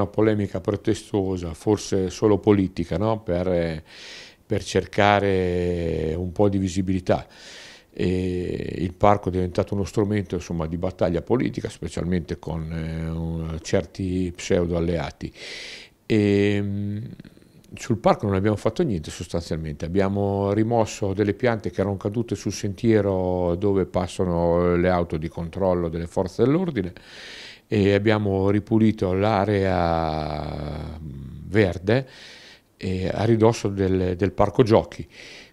una polemica pretestuosa, forse solo politica, no? per, eh, per cercare un po' di visibilità. E il parco è diventato uno strumento insomma, di battaglia politica, specialmente con eh, certi pseudo alleati. E, ehm, sul parco non abbiamo fatto niente sostanzialmente, abbiamo rimosso delle piante che erano cadute sul sentiero dove passano le auto di controllo delle forze dell'ordine e abbiamo ripulito l'area mm, verde a ridosso del, del parco giochi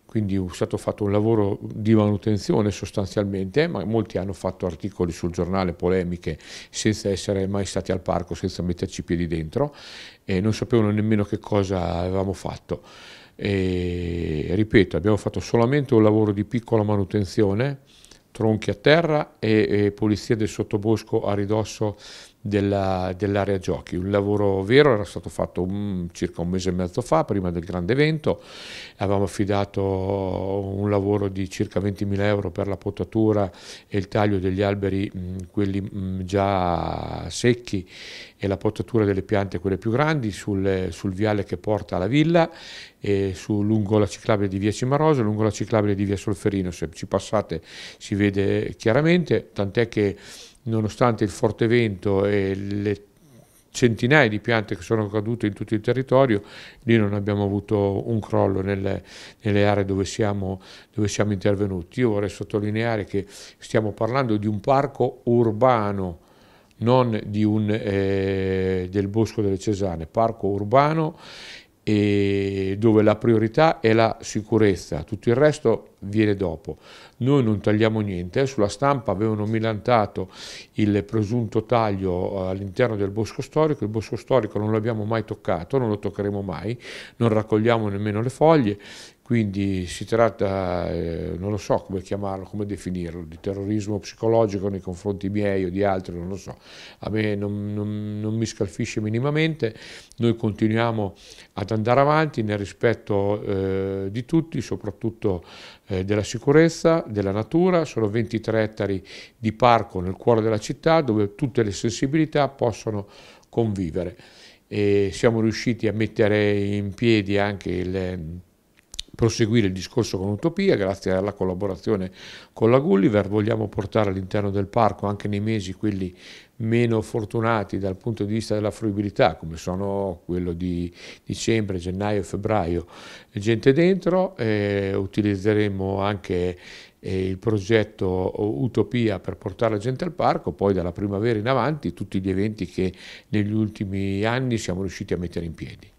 quindi è stato fatto un lavoro di manutenzione sostanzialmente, ma molti hanno fatto articoli sul giornale, polemiche, senza essere mai stati al parco, senza metterci i piedi dentro e non sapevano nemmeno che cosa avevamo fatto. E, ripeto, abbiamo fatto solamente un lavoro di piccola manutenzione, tronchi a terra e, e pulizia del sottobosco a ridosso dell'area dell giochi. Un lavoro vero era stato fatto un, circa un mese e mezzo fa, prima del grande evento. Avevamo affidato un lavoro di circa 20.000 euro per la potatura e il taglio degli alberi, mh, mm, quelli mh, mm, già secchi, e la potatura delle piante, quelle più grandi, sul, sul viale che porta alla villa eh, su, lungo la ciclabile di via Cimarosa, lungo la ciclabile di via Solferino, se ci passate si vede chiaramente, tant'è che nonostante il forte vento e le centinaia di piante che sono cadute in tutto il territorio, lì non abbiamo avuto un crollo nelle, nelle aree dove siamo, dove siamo, intervenuti. Io vorrei sottolineare che stiamo parlando di un parco urbano, non un, eh, del Bosco delle Cesane, parco urbano dove la priorità è la sicurezza, tutto il resto viene dopo. Noi non tagliamo niente, eh. sulla stampa avevano milantato il presunto taglio eh, all'interno del bosco storico, il bosco storico non l'abbiamo mai toccato, non lo toccheremo mai, non raccogliamo nemmeno le foglie, quindi si tratta, eh, non lo so come chiamarlo, come definirlo, di terrorismo psicologico nei confronti miei o di altri, non lo so. A me non, non, non mi scalfisce minimamente, noi continuiamo ad andare avanti nel rispetto eh, di tutti, soprattutto eh, della sicurezza, della natura, sono 23 ettari di parco nel cuore della città dove tutte le sensibilità possono convivere. E siamo riusciti a mettere in piedi anche il proseguire il discorso con Utopia, grazie alla collaborazione con la Gulliver, vogliamo portare all'interno del parco anche nei mesi quelli meno fortunati dal punto di vista della fruibilità, come sono quello di dicembre, gennaio, febbraio, gente dentro, eh, utilizzeremo anche eh, il progetto Utopia per portare la gente al parco, poi dalla primavera in avanti tutti gli eventi che negli ultimi anni siamo riusciti a mettere in piedi.